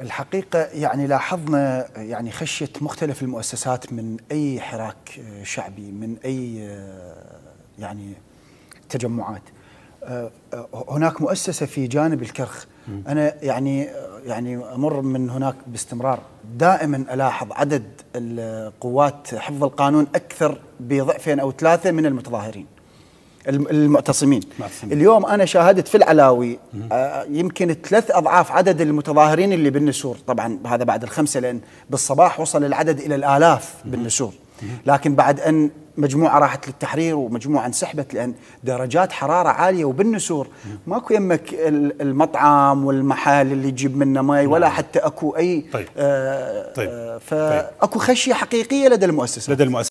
الحقيقة يعني لاحظنا يعني خشية مختلف المؤسسات من أي حراك شعبي من أي آه، يعني تجمعات آه، آه، هناك مؤسسة في جانب الكرخ أنا يعني يعني أمر من هناك باستمرار دائما ألاحظ عدد القوات حفظ القانون أكثر بضعفين أو ثلاثة من المتظاهرين المعتصمين اليوم انا شاهدت في العلاوي آه يمكن ثلاث اضعاف عدد المتظاهرين اللي بالنسور طبعا هذا بعد الخمسه لان بالصباح وصل العدد الى الالاف بالنسور لكن بعد ان مجموعه راحت للتحرير ومجموعه انسحبت لان درجات حراره عاليه وبالنسور ماكو يمك المطعم والمحال اللي يجيب منه ماي ولا نعم. حتى اكو اي طيب. آه،, طيب. آه طيب. فاكو خشيه حقيقيه لدى المؤسسه لدى المؤسسه